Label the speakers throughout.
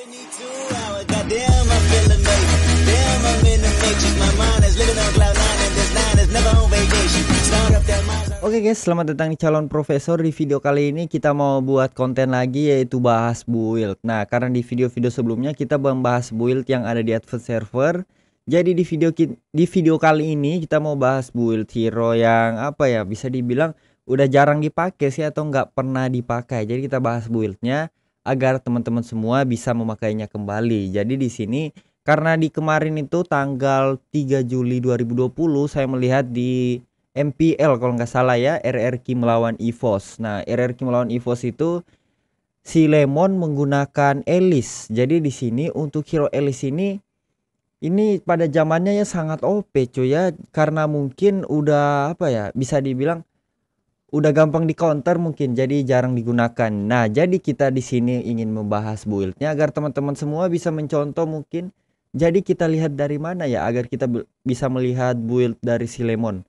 Speaker 1: Oke okay guys, selamat datang di calon profesor. Di video kali ini kita mau buat konten lagi yaitu bahas build. Nah, karena di video-video sebelumnya kita membahas build yang ada di Advanced Server. Jadi di video di video kali ini kita mau bahas build hero yang apa ya bisa dibilang udah jarang dipakai sih atau nggak pernah dipakai. Jadi kita bahas buildnya agar teman-teman semua bisa memakainya kembali. Jadi di sini karena di kemarin itu tanggal 3 Juli 2020 saya melihat di MPL kalau nggak salah ya RRQ melawan EVOS. Nah, RRQ melawan EVOS itu si Lemon menggunakan Elise. Jadi di sini untuk hero Elise ini ini pada zamannya ya sangat OP cuy ya karena mungkin udah apa ya bisa dibilang udah gampang di counter mungkin jadi jarang digunakan. Nah, jadi kita di sini ingin membahas buildnya agar teman-teman semua bisa mencontoh mungkin. Jadi kita lihat dari mana ya agar kita bisa melihat build dari si Lemon.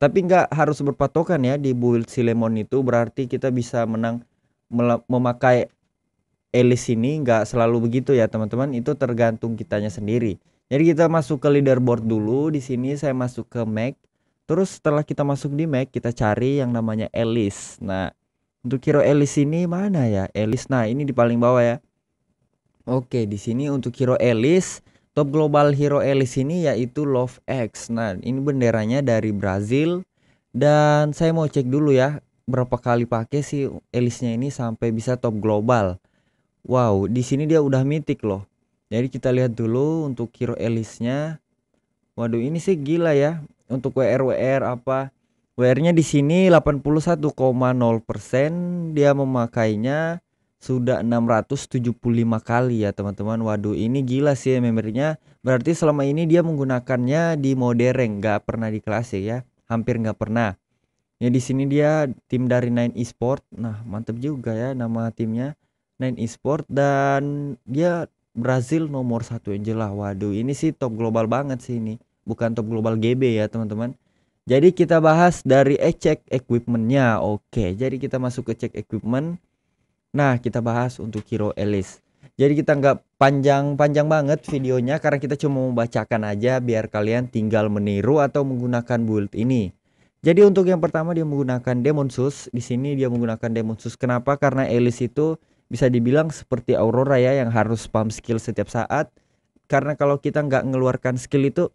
Speaker 1: Tapi nggak harus berpatokan ya di build si Lemon itu berarti kita bisa menang memakai Elis ini nggak selalu begitu ya teman-teman itu tergantung kitanya sendiri. Jadi kita masuk ke leaderboard dulu di sini saya masuk ke Mac Terus setelah kita masuk di Mac, kita cari yang namanya Alice. Nah, untuk hero Alice ini mana ya? Alice. Nah, ini di paling bawah ya. Oke, di sini untuk hero Alice, top global hero Alice ini yaitu Love X. Nah, ini benderanya dari Brazil dan saya mau cek dulu ya berapa kali pakai sih Alice-nya ini sampai bisa top global. Wow, di sini dia udah mitik loh. Jadi kita lihat dulu untuk hero Alice-nya. Waduh, ini sih gila ya untuk WR WR apa WR-nya di sini 81,0% dia memakainya sudah 675 kali ya teman-teman Waduh ini gila sih memorinya Berarti selama ini dia menggunakannya di mode rank Gak pernah di klasik ya Hampir gak pernah Ya di sini dia tim dari Nine Esport Nah mantep juga ya nama timnya Nine Esport Dan dia Brazil nomor satu yang lah Waduh ini sih top global banget sih ini bukan top global GB ya teman-teman jadi kita bahas dari ecek cek equipmentnya oke jadi kita masuk ke cek equipment nah kita bahas untuk Hero Elise jadi kita nggak panjang-panjang banget videonya karena kita cuma membacakan aja biar kalian tinggal meniru atau menggunakan build ini jadi untuk yang pertama dia menggunakan Demon Sus. Di sini dia menggunakan Demon Sus. Kenapa? Karena Elis itu bisa dibilang seperti Aurora ya yang harus spam skill setiap saat. Karena kalau kita nggak ngeluarkan skill itu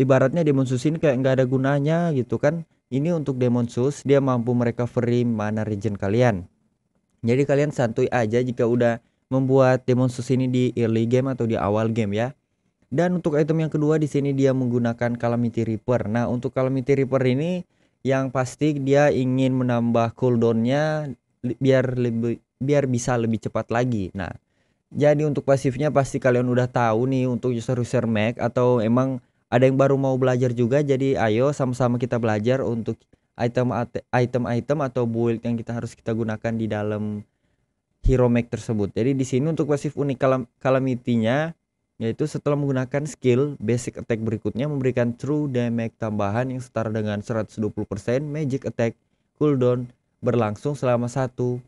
Speaker 1: ibaratnya demon sus ini kayak nggak ada gunanya gitu kan ini untuk demon sus dia mampu mereka free mana region kalian jadi kalian santuy aja jika udah membuat demon sus ini di early game atau di awal game ya dan untuk item yang kedua di sini dia menggunakan Calamity Reaper nah untuk Calamity Reaper ini yang pasti dia ingin menambah cooldownnya biar lebih biar bisa lebih cepat lagi nah jadi untuk pasifnya pasti kalian udah tahu nih untuk user-user Mac atau emang ada yang baru mau belajar juga jadi ayo sama-sama kita belajar untuk item-item item atau build yang kita harus kita gunakan di dalam hero mech tersebut jadi di sini untuk pasif unik kalam calamity yaitu setelah menggunakan skill basic attack berikutnya memberikan true damage tambahan yang setara dengan 120% magic attack cooldown berlangsung selama 1,5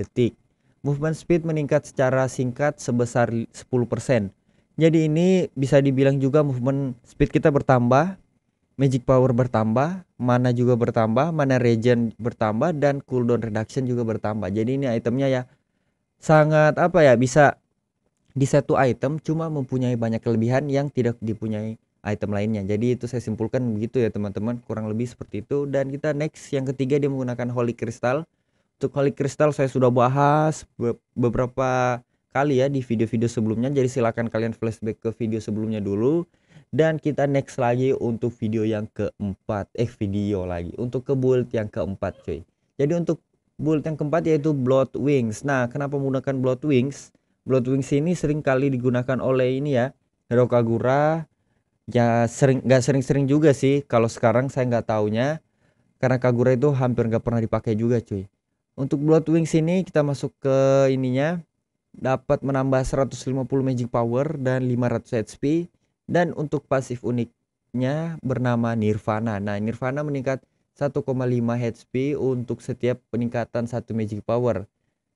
Speaker 1: detik movement speed meningkat secara singkat sebesar 10% jadi ini bisa dibilang juga movement speed kita bertambah, magic power bertambah, mana juga bertambah, mana regen bertambah dan cooldown reduction juga bertambah. Jadi ini itemnya ya sangat apa ya bisa di satu item cuma mempunyai banyak kelebihan yang tidak dipunyai item lainnya. Jadi itu saya simpulkan begitu ya teman-teman, kurang lebih seperti itu. Dan kita next yang ketiga dia menggunakan Holy Crystal. Untuk Holy Crystal saya sudah bahas beberapa kali ya di video-video sebelumnya jadi silahkan kalian flashback ke video sebelumnya dulu dan kita next lagi untuk video yang keempat eh video lagi untuk ke build yang keempat cuy jadi untuk build yang keempat yaitu blood wings nah kenapa menggunakan blood wings blood wings ini sering kali digunakan oleh ini ya Hirokagura ya sering nggak sering-sering juga sih kalau sekarang saya nggak taunya karena Kagura itu hampir nggak pernah dipakai juga cuy untuk blood wings ini kita masuk ke ininya dapat menambah 150 magic power dan 500 HP dan untuk pasif uniknya bernama Nirvana. Nah, Nirvana meningkat 1,5 HP untuk setiap peningkatan 1 magic power.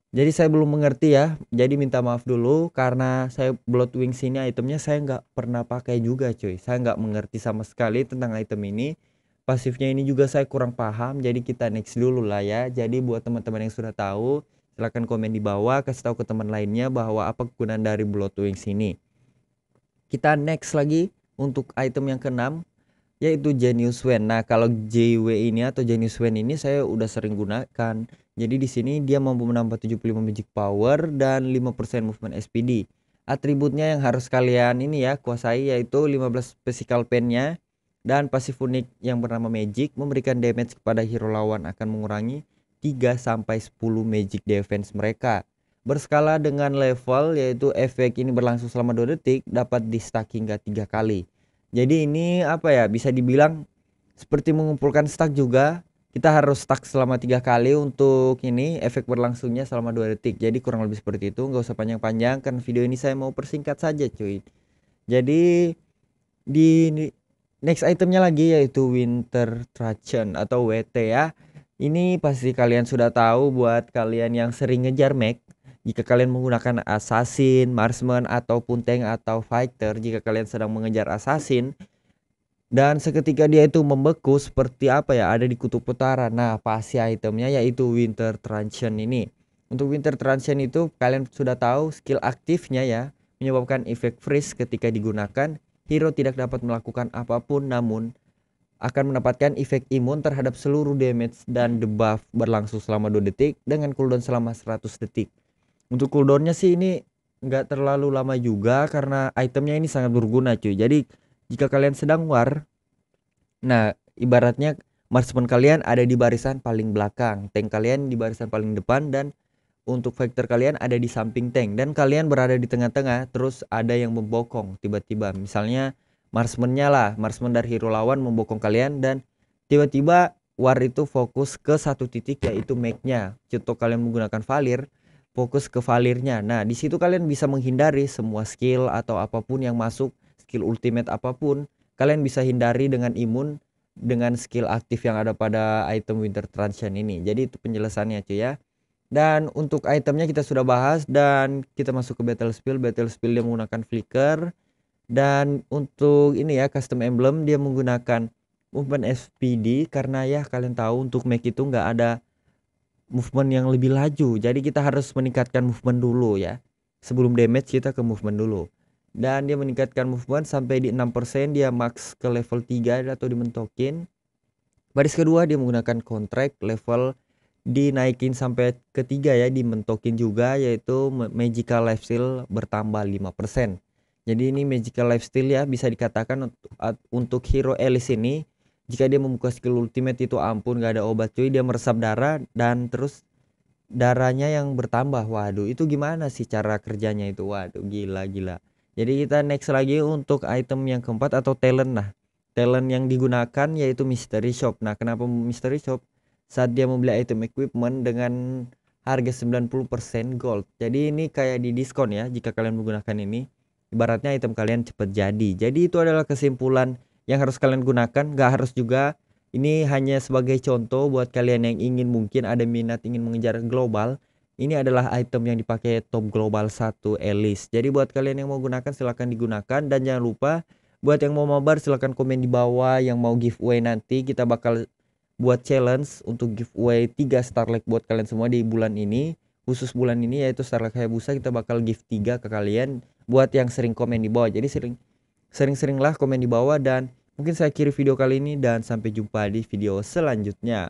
Speaker 1: Jadi saya belum mengerti ya. Jadi minta maaf dulu karena saya Blood Wings ini itemnya saya nggak pernah pakai juga cuy. Saya nggak mengerti sama sekali tentang item ini. Pasifnya ini juga saya kurang paham. Jadi kita next dulu lah ya. Jadi buat teman-teman yang sudah tahu silahkan komen di bawah kasih tahu ke teman lainnya bahwa apa kegunaan dari wings ini kita next lagi untuk item yang keenam yaitu Genius Wen. Nah, kalau JW ini atau Genius Wen ini saya udah sering gunakan. Jadi di sini dia mampu menambah 75 magic power dan 5% movement SPD. Atributnya yang harus kalian ini ya kuasai yaitu 15 physical pen-nya dan pasif unik yang bernama magic memberikan damage kepada hero lawan akan mengurangi 3 10 magic defense mereka. Berskala dengan level yaitu efek ini berlangsung selama 2 detik dapat di stack hingga 3 kali. Jadi ini apa ya bisa dibilang seperti mengumpulkan stack juga kita harus stack selama tiga kali untuk ini efek berlangsungnya selama 2 detik jadi kurang lebih seperti itu nggak usah panjang-panjang kan video ini saya mau persingkat saja cuy jadi di next itemnya lagi yaitu winter truncheon atau WT ya ini pasti kalian sudah tahu buat kalian yang sering ngejar mech. Jika kalian menggunakan assassin, marksman ataupun tank atau fighter jika kalian sedang mengejar assassin dan seketika dia itu membeku seperti apa ya ada di kutub utara. Nah, pasti itemnya yaitu winter Transition ini. Untuk winter Transition itu kalian sudah tahu skill aktifnya ya menyebabkan efek freeze ketika digunakan. Hero tidak dapat melakukan apapun namun akan mendapatkan efek imun terhadap seluruh damage dan debuff berlangsung selama 2 detik dengan cooldown selama 100 detik. Untuk cooldownnya sih ini nggak terlalu lama juga karena itemnya ini sangat berguna cuy. Jadi jika kalian sedang war, nah ibaratnya marksman kalian ada di barisan paling belakang, tank kalian di barisan paling depan dan untuk vektor kalian ada di samping tank dan kalian berada di tengah-tengah terus ada yang membokong tiba-tiba misalnya marksman lah, marksman dari hero lawan membokong kalian dan tiba-tiba war itu fokus ke satu titik yaitu make-nya. Contoh kalian menggunakan valir, fokus ke valirnya. Nah, di situ kalian bisa menghindari semua skill atau apapun yang masuk, skill ultimate apapun, kalian bisa hindari dengan imun dengan skill aktif yang ada pada item Winter Transient ini. Jadi itu penjelasannya cuy ya. Dan untuk itemnya kita sudah bahas dan kita masuk ke battle spill battle spill yang menggunakan Flicker dan untuk ini ya custom emblem dia menggunakan movement SPD karena ya kalian tahu untuk Mac itu nggak ada movement yang lebih laju jadi kita harus meningkatkan movement dulu ya sebelum damage kita ke movement dulu dan dia meningkatkan movement sampai di 6% dia max ke level 3 atau dimentokin baris kedua dia menggunakan kontrak level dinaikin sampai ketiga ya dimentokin juga yaitu magical life skill bertambah 5% jadi ini magical lifestyle ya bisa dikatakan untuk, hero Alice ini jika dia membuka skill ultimate itu ampun gak ada obat cuy dia meresap darah dan terus darahnya yang bertambah waduh itu gimana sih cara kerjanya itu waduh gila gila jadi kita next lagi untuk item yang keempat atau talent nah talent yang digunakan yaitu mystery shop nah kenapa mystery shop saat dia membeli item equipment dengan harga 90% gold jadi ini kayak di diskon ya jika kalian menggunakan ini ibaratnya item kalian cepat jadi. Jadi itu adalah kesimpulan yang harus kalian gunakan, nggak harus juga ini hanya sebagai contoh buat kalian yang ingin mungkin ada minat ingin mengejar global. Ini adalah item yang dipakai top global 1 Elis. Jadi buat kalian yang mau gunakan silahkan digunakan dan jangan lupa buat yang mau mabar silahkan komen di bawah yang mau giveaway nanti kita bakal buat challenge untuk giveaway 3 starlight buat kalian semua di bulan ini khusus bulan ini yaitu Starlight Hayabusa kita bakal gift 3 ke kalian buat yang sering komen di bawah. Jadi sering sering-seringlah komen di bawah dan mungkin saya kirim video kali ini dan sampai jumpa di video selanjutnya.